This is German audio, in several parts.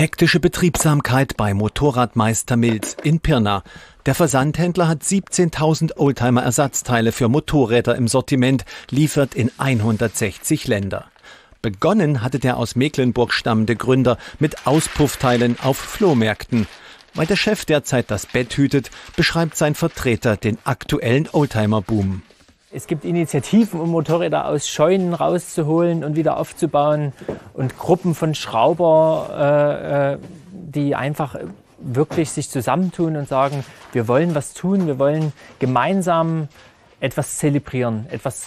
Hektische Betriebsamkeit bei Motorradmeister Milz in Pirna. Der Versandhändler hat 17.000 Oldtimer-Ersatzteile für Motorräder im Sortiment, liefert in 160 Länder. Begonnen hatte der aus Mecklenburg stammende Gründer mit Auspuffteilen auf Flohmärkten. Weil der Chef derzeit das Bett hütet, beschreibt sein Vertreter den aktuellen Oldtimer-Boom. Es gibt Initiativen, um Motorräder aus Scheunen rauszuholen und wieder aufzubauen und Gruppen von Schrauber, äh, äh, die einfach wirklich sich zusammentun und sagen, wir wollen was tun, wir wollen gemeinsam etwas zelebrieren, etwas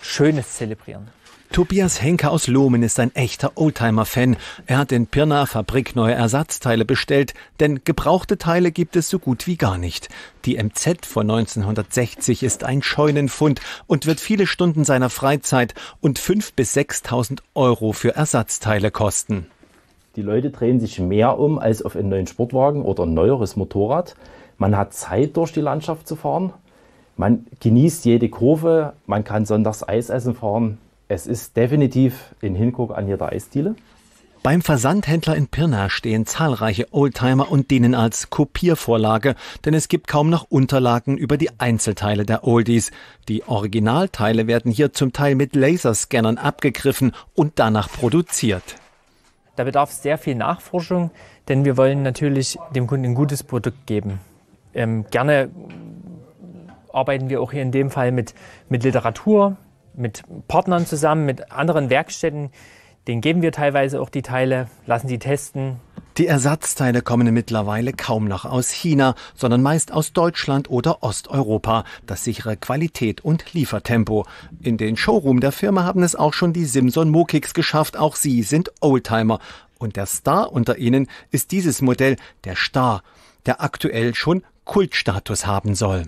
Schönes zelebrieren. Tobias Henke aus Lohmen ist ein echter Oldtimer-Fan. Er hat in Pirna Fabrik neue Ersatzteile bestellt, denn gebrauchte Teile gibt es so gut wie gar nicht. Die MZ von 1960 ist ein Scheunenfund und wird viele Stunden seiner Freizeit und 5.000 bis 6.000 Euro für Ersatzteile kosten. Die Leute drehen sich mehr um als auf einen neuen Sportwagen oder ein neueres Motorrad. Man hat Zeit, durch die Landschaft zu fahren. Man genießt jede Kurve, man kann sonntags Eis essen fahren, es ist definitiv in Hinguck an jeder Eisdiele. Beim Versandhändler in Pirna stehen zahlreiche Oldtimer und dienen als Kopiervorlage, denn es gibt kaum noch Unterlagen über die Einzelteile der Oldies. Die Originalteile werden hier zum Teil mit Laserscannern abgegriffen und danach produziert. Da bedarf es sehr viel Nachforschung, denn wir wollen natürlich dem Kunden ein gutes Produkt geben. Ähm, gerne arbeiten wir auch hier in dem Fall mit, mit Literatur, mit Partnern zusammen, mit anderen Werkstätten. Den geben wir teilweise auch die Teile, lassen sie testen. Die Ersatzteile kommen mittlerweile kaum noch aus China, sondern meist aus Deutschland oder Osteuropa. Das sichere Qualität und Liefertempo. In den Showroom der Firma haben es auch schon die Simson Mokiks geschafft. Auch sie sind Oldtimer. Und der Star unter ihnen ist dieses Modell, der Star, der aktuell schon Kultstatus haben soll.